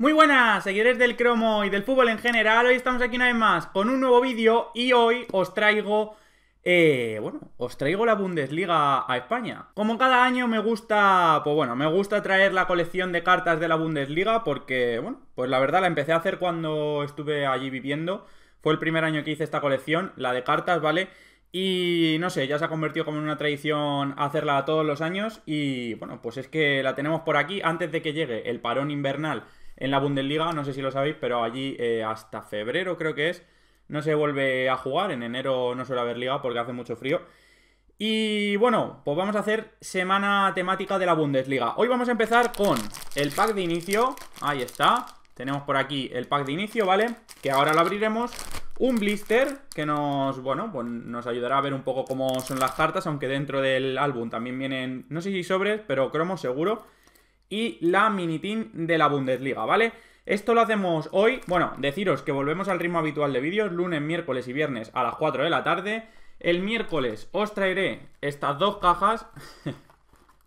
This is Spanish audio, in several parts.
Muy buenas, seguidores del cromo y del fútbol en general. Hoy estamos aquí una vez más con un nuevo vídeo y hoy os traigo, eh, bueno, os traigo la Bundesliga a España. Como cada año me gusta, pues bueno, me gusta traer la colección de cartas de la Bundesliga porque, bueno, pues la verdad la empecé a hacer cuando estuve allí viviendo. Fue el primer año que hice esta colección, la de cartas, ¿vale? Y no sé, ya se ha convertido como en una tradición hacerla todos los años y bueno, pues es que la tenemos por aquí antes de que llegue el parón invernal en la Bundesliga, no sé si lo sabéis, pero allí eh, hasta febrero creo que es, no se vuelve a jugar, en enero no suele haber liga porque hace mucho frío. Y bueno, pues vamos a hacer semana temática de la Bundesliga. Hoy vamos a empezar con el pack de inicio, ahí está, tenemos por aquí el pack de inicio, ¿vale? Que ahora lo abriremos. Un blister que nos, bueno, pues nos ayudará a ver un poco cómo son las cartas, aunque dentro del álbum también vienen, no sé si sobres, pero cromos seguro y la mini team de la Bundesliga, ¿vale? Esto lo hacemos hoy, bueno, deciros que volvemos al ritmo habitual de vídeos, lunes, miércoles y viernes a las 4 de la tarde. El miércoles os traeré estas dos cajas,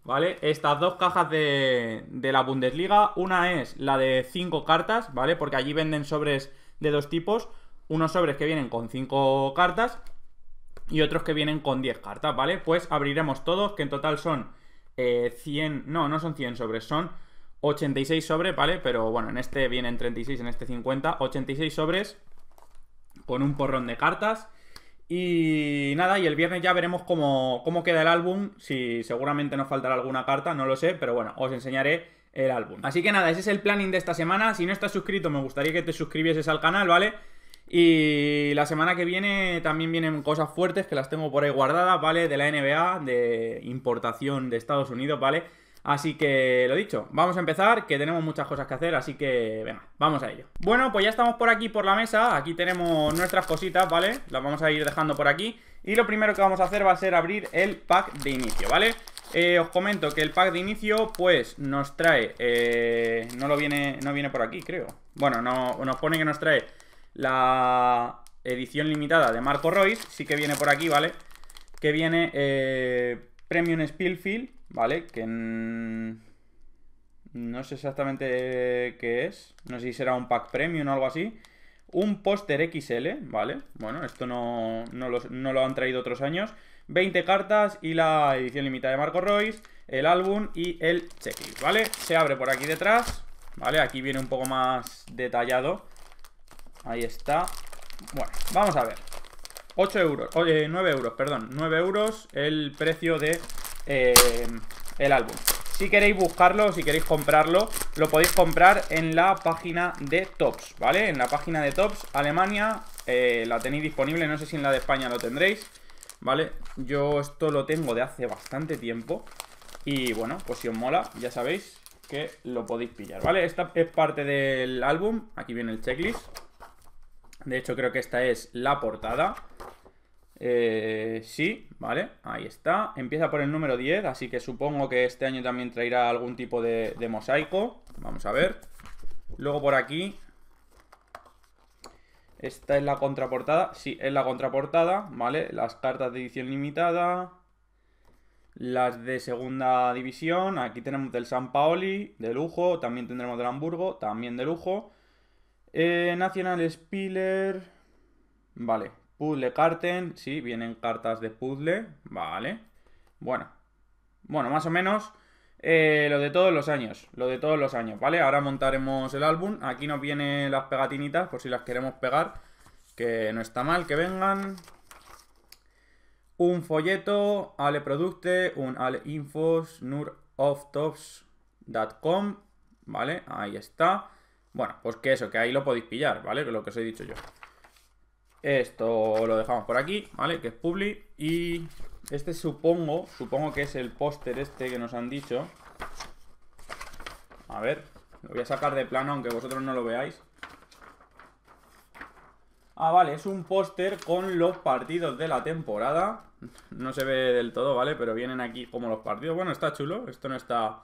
¿vale? Estas dos cajas de, de la Bundesliga. Una es la de 5 cartas, ¿vale? Porque allí venden sobres de dos tipos. Unos sobres que vienen con 5 cartas y otros que vienen con 10 cartas, ¿vale? Pues abriremos todos, que en total son 100, eh, no, no son 100 sobres, son 86 sobres, ¿vale? Pero bueno, en este vienen 36, en este 50, 86 sobres con un porrón de cartas. Y nada, y el viernes ya veremos cómo, cómo queda el álbum, si seguramente nos faltará alguna carta, no lo sé, pero bueno, os enseñaré el álbum. Así que nada, ese es el planning de esta semana, si no estás suscrito me gustaría que te suscribieses al canal, ¿vale? Y la semana que viene también vienen cosas fuertes que las tengo por ahí guardadas, ¿vale? De la NBA, de importación de Estados Unidos, ¿vale? Así que lo dicho, vamos a empezar, que tenemos muchas cosas que hacer, así que venga, vamos a ello. Bueno, pues ya estamos por aquí por la mesa, aquí tenemos nuestras cositas, ¿vale? Las vamos a ir dejando por aquí. Y lo primero que vamos a hacer va a ser abrir el pack de inicio, ¿vale? Eh, os comento que el pack de inicio, pues, nos trae... Eh, no lo viene, no viene por aquí, creo. Bueno, no, nos pone que nos trae la edición limitada de Marco Royce, sí que viene por aquí, ¿vale? Que viene eh, Premium Spielfield, ¿vale? Que no sé exactamente qué es, no sé si será un pack premium o algo así. Un póster XL, ¿vale? Bueno, esto no, no, no lo han traído otros años. 20 cartas y la edición limitada de Marco Royce, el álbum y el checklist, ¿vale? Se abre por aquí detrás, ¿vale? Aquí viene un poco más detallado Ahí está. Bueno, vamos a ver. 8 euros, oye, 9 euros, perdón, 9 euros el precio de eh, el álbum. Si queréis buscarlo, si queréis comprarlo, lo podéis comprar en la página de Tops, ¿vale? En la página de Tops, Alemania, eh, la tenéis disponible, no sé si en la de España lo tendréis, ¿vale? Yo esto lo tengo de hace bastante tiempo y bueno, pues si os mola, ya sabéis que lo podéis pillar, ¿vale? Esta es parte del álbum, aquí viene el checklist. De hecho, creo que esta es la portada. Eh, sí, vale, ahí está. Empieza por el número 10, así que supongo que este año también traerá algún tipo de, de mosaico. Vamos a ver. Luego por aquí. Esta es la contraportada. Sí, es la contraportada, ¿vale? Las cartas de edición limitada. Las de segunda división. Aquí tenemos del San Paoli, de lujo. También tendremos del Hamburgo, también de lujo. Eh, Nacional Spiller. Vale. Puzzle Carten. Sí, vienen cartas de puzzle. Vale. Bueno. Bueno, más o menos. Eh, lo de todos los años. Lo de todos los años, ¿vale? Ahora montaremos el álbum. Aquí nos vienen las pegatinitas por si las queremos pegar. Que no está mal que vengan. Un folleto, Ale Producte, un Ale Infos, tops.com ¿vale? Ahí está. Bueno, pues que eso, que ahí lo podéis pillar, ¿vale? lo que os he dicho yo. Esto lo dejamos por aquí, ¿vale? Que es Publi. Y este supongo, supongo que es el póster este que nos han dicho. A ver, lo voy a sacar de plano aunque vosotros no lo veáis. Ah, vale, es un póster con los partidos de la temporada. No se ve del todo, ¿vale? Pero vienen aquí como los partidos. Bueno, está chulo. Esto no está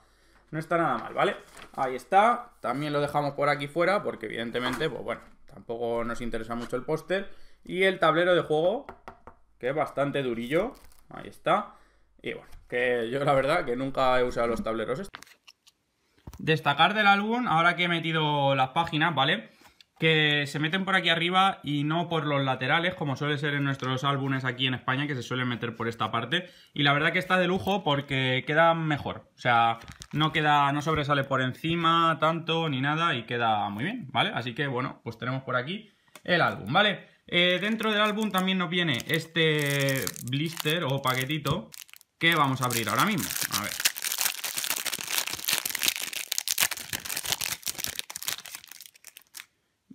no está nada mal, ¿vale? Ahí está. También lo dejamos por aquí fuera porque evidentemente, pues bueno, tampoco nos interesa mucho el póster. Y el tablero de juego, que es bastante durillo. Ahí está. Y bueno, que yo la verdad que nunca he usado los tableros. Destacar del álbum, ahora que he metido las páginas, ¿vale? que se meten por aquí arriba y no por los laterales, como suele ser en nuestros álbumes aquí en España, que se suelen meter por esta parte. Y la verdad que está de lujo porque queda mejor. O sea, no queda, no sobresale por encima tanto ni nada y queda muy bien, ¿vale? Así que bueno, pues tenemos por aquí el álbum, ¿vale? Eh, dentro del álbum también nos viene este blister o paquetito que vamos a abrir ahora mismo. A ver.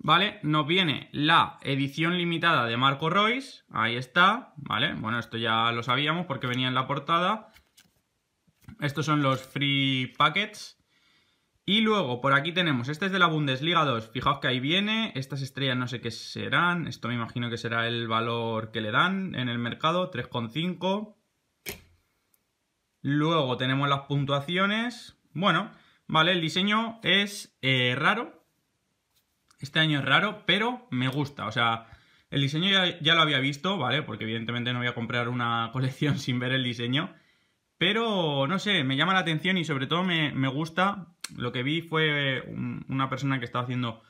¿vale? Nos viene la edición limitada de Marco Royce, ahí está, ¿vale? Bueno, esto ya lo sabíamos porque venía en la portada. Estos son los free packets. Y luego, por aquí tenemos, este es de la Bundesliga 2, fijaos que ahí viene, estas estrellas no sé qué serán, esto me imagino que será el valor que le dan en el mercado, 3,5. Luego tenemos las puntuaciones, bueno, vale, el diseño es eh, raro, este año es raro, pero me gusta. O sea, el diseño ya, lo había visto, ¿vale? Porque evidentemente no voy a comprar una colección sin ver el diseño. Pero, no sé, me llama la atención y sobre todo me, gusta. Lo que vi fue una persona que estaba haciendo...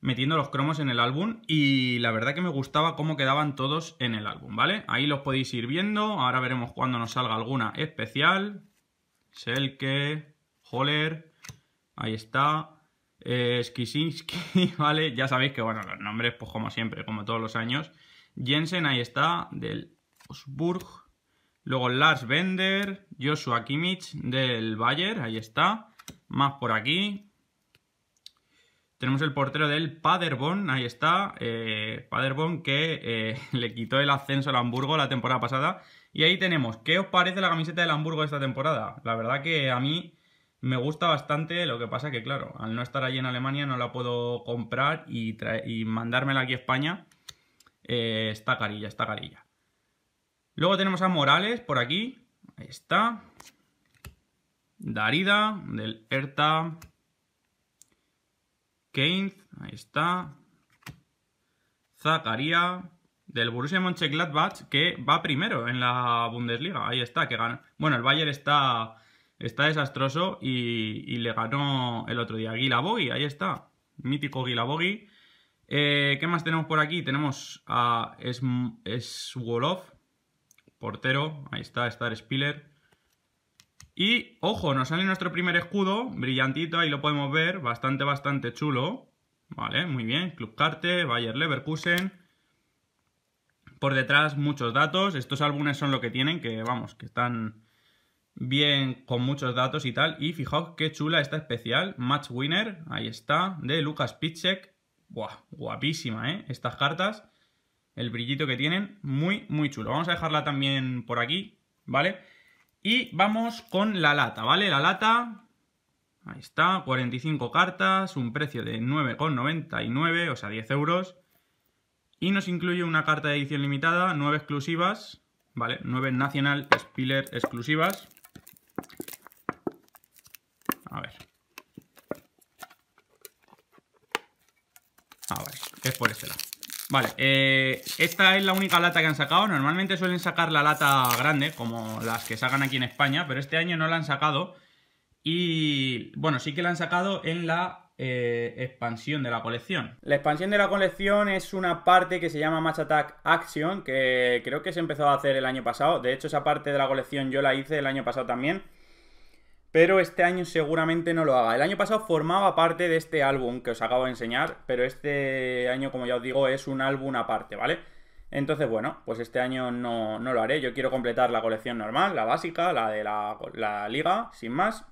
metiendo los cromos en el álbum y la verdad que me gustaba cómo quedaban todos en el álbum, ¿vale? Ahí los podéis ir viendo, ahora veremos cuando nos salga alguna especial. Selke, Holler, ahí está, eh, Skisinski, ¿vale? Ya sabéis que, bueno, los nombres, pues como siempre, como todos los años. Jensen, ahí está, del Osburg. Luego Lars Bender, Joshua Kimmich del Bayer, ahí está. Más por aquí. Tenemos el portero del Paderborn, ahí está. Eh, Paderborn que eh, le quitó el ascenso al Hamburgo la temporada pasada. Y ahí tenemos, ¿qué os parece la camiseta del Hamburgo esta temporada? La verdad que a mí me gusta bastante, lo que pasa que, claro, al no estar allí en Alemania no la puedo comprar y, mandármela aquí a España. Eh, está carilla, está carilla. Luego tenemos a Morales por aquí. Ahí está. Darida, del Erta. Keynes, ahí está. Zacaría, del Borussia Mönchengladbach, que va primero en la Bundesliga. Ahí está, que gana. Bueno, el Bayern está Está desastroso y, le ganó el otro día. y ahí está. Mítico Gilabogi. Eh, ¿Qué más tenemos por aquí? Tenemos a Wolof portero. Ahí está, Star Spiller. Y, ojo, nos sale nuestro primer escudo, brillantito, ahí lo podemos ver, bastante, bastante chulo. Vale, muy bien, Club Carte, Bayer Leverkusen. Por detrás muchos datos, estos álbumes son lo que tienen, que vamos, que están bien con muchos datos y tal. Y fijaos qué chula esta especial, Match Winner, ahí está, de Lucas Pichek. Buah, guapísima, ¿eh? Estas cartas, el brillito que tienen, muy, muy chulo. Vamos a dejarla también por aquí, ¿vale? Y vamos con la lata, ¿vale? La lata, ahí está, 45 cartas, un precio de 9,99, o sea, 10 euros. Y nos incluye una carta de edición limitada, 9 exclusivas, ¿vale? 9 Nacional Spiller exclusivas, a ver. a ver, Es por este lado. Vale, eh, esta es la única lata que han sacado. Normalmente suelen sacar la lata grande, como las que sacan aquí en España, pero este año no la han sacado. Y bueno, sí que la han sacado en la eh, expansión de la colección. La expansión de la colección es una parte que se llama Match Attack Action, que creo que se empezó a hacer el año pasado. De hecho, esa parte de la colección yo la hice el año pasado también pero este año seguramente no lo haga. El año pasado formaba parte de este álbum que os acabo de enseñar, pero este año, como ya os digo, es un álbum aparte, ¿vale? Entonces, bueno, pues este año no, lo haré. Yo quiero completar la colección normal, la básica, la de la, la liga, sin más.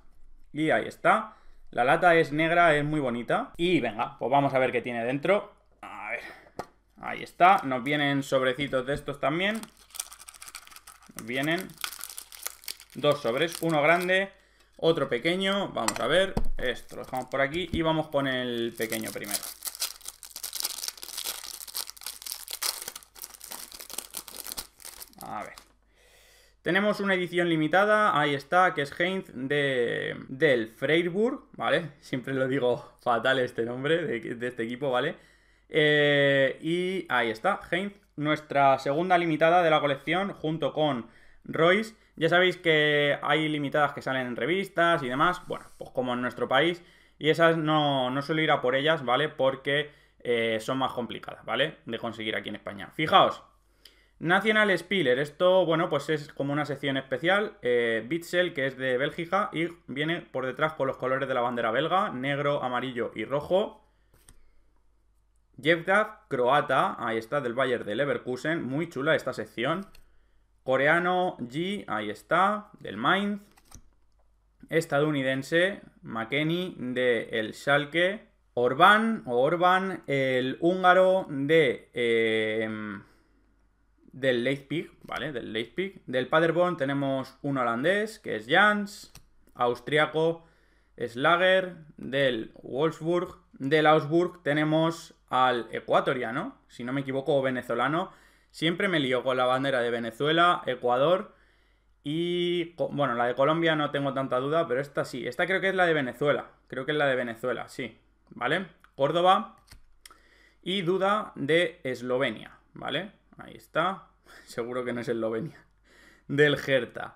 Y ahí está. La lata es negra, es muy bonita. Y venga, pues vamos a ver qué tiene dentro. A ver. Ahí está. Nos vienen sobrecitos de estos también. Nos vienen dos sobres. Uno grande otro pequeño, vamos a ver, esto lo dejamos por aquí y vamos con el pequeño primero. A ver. Tenemos una edición limitada, ahí está, que es Heinz de, del Freiburg, ¿vale? Siempre lo digo fatal este nombre de, este equipo, ¿vale? Eh, y ahí está, Heinz, nuestra segunda limitada de la colección, junto con Royce. Ya sabéis que hay limitadas que salen en revistas y demás, bueno, pues como en nuestro país, y esas no, no suelo ir a por ellas, ¿vale? Porque eh, son más complicadas, ¿vale? De conseguir aquí en España. Fijaos, National Spiller, esto, bueno, pues es como una sección especial, eh, que es de Bélgica, y viene por detrás con los colores de la bandera belga, negro, amarillo y rojo. Jevdav, croata, ahí está, del Bayer de Leverkusen, muy chula esta sección. Coreano, G, ahí está, del Mainz. Estadounidense, McKenny, de el Schalke. Orbán Orban, el húngaro de... Em, del Leipzig, ¿vale? Del Leipzig. Del Paderborn tenemos un holandés, que es Jans. Austriaco, Slager. Del Wolfsburg. Del Augsburg tenemos al ecuatoriano, si no me equivoco, venezolano, Siempre me lío con la bandera de Venezuela, Ecuador y... Bueno, la de Colombia no tengo tanta duda, pero esta sí. Esta creo que es la de Venezuela. Creo que es la de Venezuela, sí. ¿Vale? Córdoba. Y duda de Eslovenia, ¿vale? Ahí está. Seguro que no es Eslovenia. Del Gerta.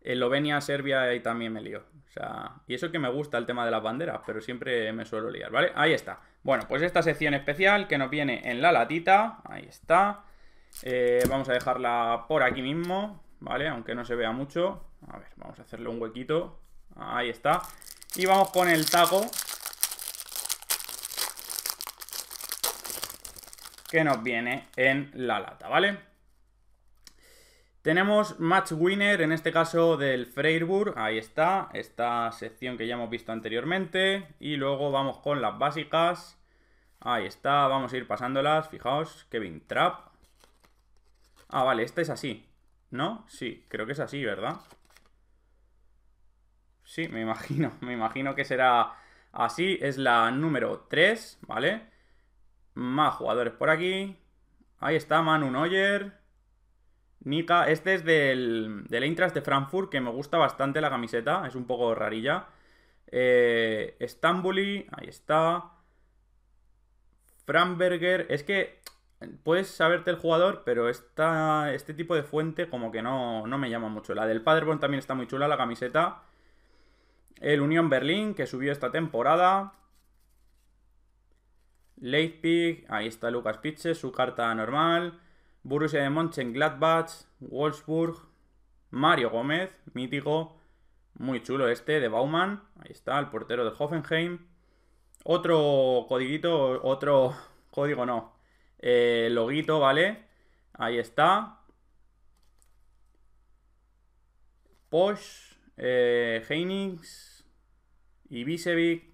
Eslovenia, Serbia, ahí también me lío. O sea, y eso que me gusta el tema de las banderas, pero siempre me suelo liar, ¿vale? Ahí está. Bueno, pues esta sección especial que nos viene en la latita. Ahí está. Eh, vamos a dejarla por aquí mismo, ¿vale? Aunque no se vea mucho. A ver, vamos a hacerle un huequito. Ahí está. Y vamos con el taco. Que nos viene en la lata, ¿vale? Tenemos match winner, en este caso del Freiburg. Ahí está, esta sección que ya hemos visto anteriormente. Y luego vamos con las básicas. Ahí está, vamos a ir pasándolas. Fijaos, Kevin trap Ah, vale, esta es así. ¿No? Sí, creo que es así, ¿verdad? Sí, me imagino. Me imagino que será así. Es la número 3, ¿vale? Más jugadores por aquí. Ahí está Manu Neuer. Nika. Este es del, del Intras de Frankfurt, que me gusta bastante la camiseta. Es un poco rarilla. Eh, Ahí está. Framberger. Es que puedes saberte el jugador, pero esta, este tipo de fuente como que no, no me llama mucho. La del Paderborn también está muy chula, la camiseta. El Unión Berlín, que subió esta temporada. Leipzig, ahí está Lucas Piches, su carta normal. Borussia de Mönchengladbach, Wolfsburg, Mario Gómez, mítico, muy chulo este, de Baumann, ahí está, el portero de Hoffenheim. Otro codiguito, otro código no, eh, loguito, ¿vale? Ahí está. Posh, eh, y Ibisevic,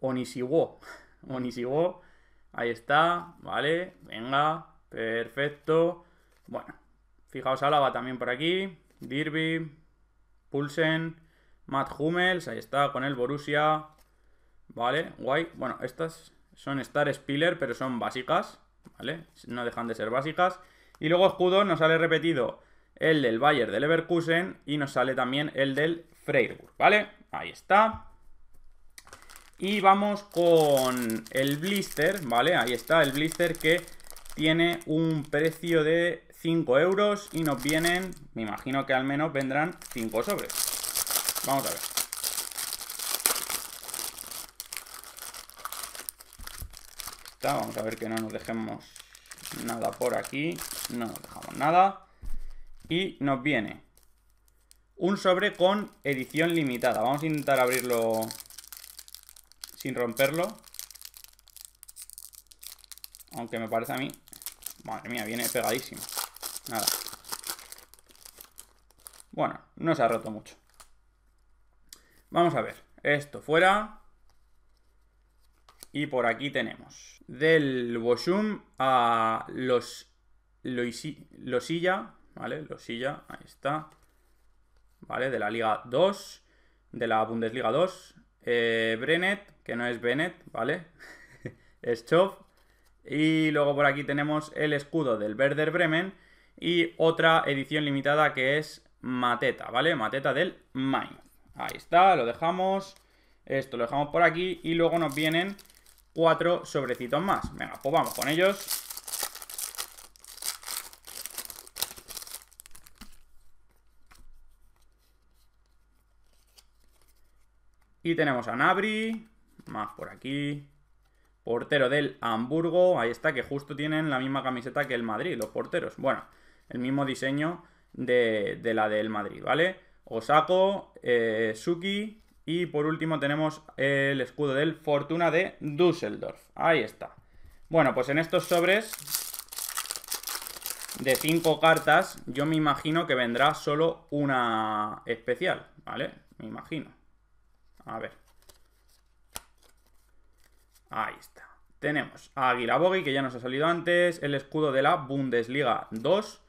Onisiwo. Onisiwo, ahí está, ¿vale? Venga, perfecto. Bueno, fijaos Álava también por aquí. Dirby, Pulsen, Matt Hummels, ahí está, con el Borussia. Vale, guay. Bueno, estas son Star Spiller, pero son básicas, ¿vale? No dejan de ser básicas. Y luego escudo nos sale repetido el del Bayer de Leverkusen y nos sale también el del Freiburg, ¿vale? Ahí está. Y vamos con el blister, ¿vale? Ahí está el blister que tiene un precio de 5 euros y nos vienen, me imagino que al menos vendrán 5 sobres. Vamos a ver. Vamos a ver que no nos dejemos nada por aquí. No nos dejamos nada. Y nos viene un sobre con edición limitada. Vamos a intentar abrirlo sin romperlo. Aunque me parece a mí... Madre mía, viene pegadísimo. Nada. Bueno, no se ha roto mucho. Vamos a ver. Esto fuera. Y por aquí tenemos del Boshum a los Loisi, Losilla, ¿vale? Losilla, ahí está. ¿Vale? De la Liga 2, de la Bundesliga 2. Eh, Brenet, que no es Bennett, ¿vale? es Chov. Y luego por aquí tenemos el escudo del Werder Bremen y otra edición limitada que es Mateta, ¿vale? Mateta del Main. Ahí está, lo dejamos. Esto lo dejamos por aquí y luego nos vienen cuatro sobrecitos más. Venga, pues vamos con ellos. Y tenemos a Nabri, más por aquí. Portero del Hamburgo, ahí está, que justo tienen la misma camiseta que el Madrid, los porteros. Bueno, el mismo diseño de, la del Madrid, ¿vale? Osako, eh, Suki, y por último tenemos el escudo del Fortuna de Düsseldorf. Ahí está. Bueno, pues en estos sobres de cinco cartas, yo me imagino que vendrá solo una especial, ¿vale? Me imagino. A ver. Ahí está. Tenemos a Aguilabogui, que ya nos ha salido antes, el escudo de la Bundesliga 2,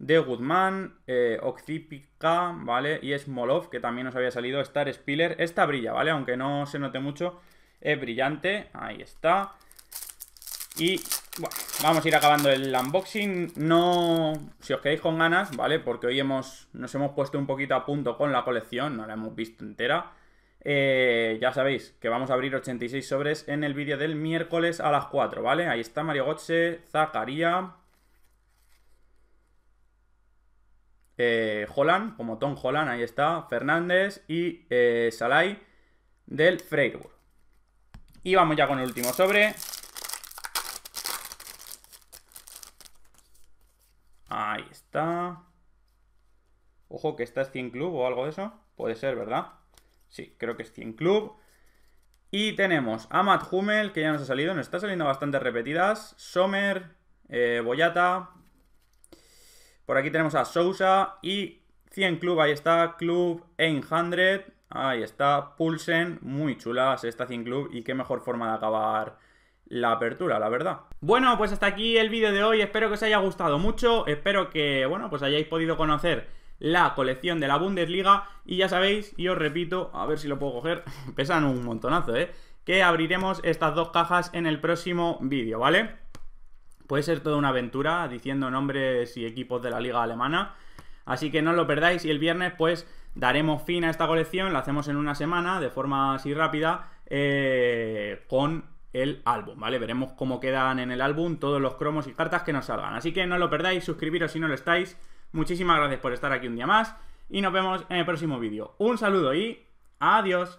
de Guzmán, eh, ¿vale? Y es Molov que también nos había salido, Star Spiller. Esta brilla, ¿vale? Aunque no se note mucho, es brillante. Ahí está. Y bueno, vamos a ir acabando el unboxing. No, si os quedáis con ganas, ¿vale? Porque hoy hemos, nos hemos puesto un poquito a punto con la colección, no la hemos visto entera. Eh, ya sabéis que vamos a abrir 86 sobres en el vídeo del miércoles a las 4, ¿vale? Ahí está Mario Gotze, Zacaría, eh, Holland, como Tom Holland, ahí está, Fernández y eh, Salai del Freiburg. Y vamos ya con el último sobre. Ahí está. Ojo que esta es 100 Club o algo de eso. Puede ser, ¿verdad? Sí, creo que es 100 Club. Y tenemos a Matt Hummel, que ya nos ha salido, nos está saliendo bastante repetidas. Sommer, eh, Boyata, por aquí tenemos a Sousa y 100 Club, ahí está, Club 100, ahí está, Pulsen, muy chulas esta 100 Club y qué mejor forma de acabar la apertura, la verdad. Bueno, pues hasta aquí el vídeo de hoy, espero que os haya gustado mucho, espero que, bueno, pues hayáis podido conocer la colección de la Bundesliga y ya sabéis, y os repito, a ver si lo puedo coger, pesan un montonazo, ¿eh? Que abriremos estas dos cajas en el próximo vídeo, ¿vale? Puede ser toda una aventura diciendo nombres y equipos de la liga alemana. Así que no lo perdáis y el viernes pues daremos fin a esta colección, la hacemos en una semana de forma así rápida eh, con el álbum, ¿vale? Veremos cómo quedan en el álbum todos los cromos y cartas que nos salgan. Así que no lo perdáis, suscribiros si no lo estáis. Muchísimas gracias por estar aquí un día más y nos vemos en el próximo vídeo. Un saludo y adiós.